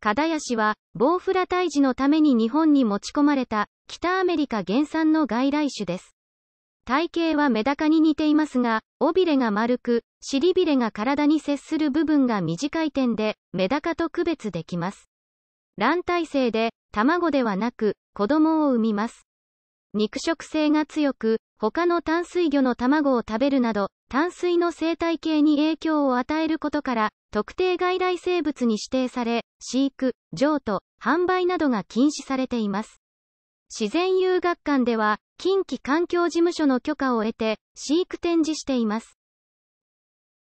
片や氏は、ボウフラ退治のために日本に持ち込まれた、北アメリカ原産の外来種です。体型はメダカに似ていますが、尾びれが丸く、尻びれが体に接する部分が短い点で、メダカと区別できます。卵体性で、卵ではなく、子供を産みます。肉食性が強く、他の淡水魚の卵を食べるなど、淡水の生態系に影響を与えることから、特定外来生物に指定され、飼育、譲渡、販売などが禁止されています。自然遊学館では、近畿環境事務所の許可を得て、飼育展示しています。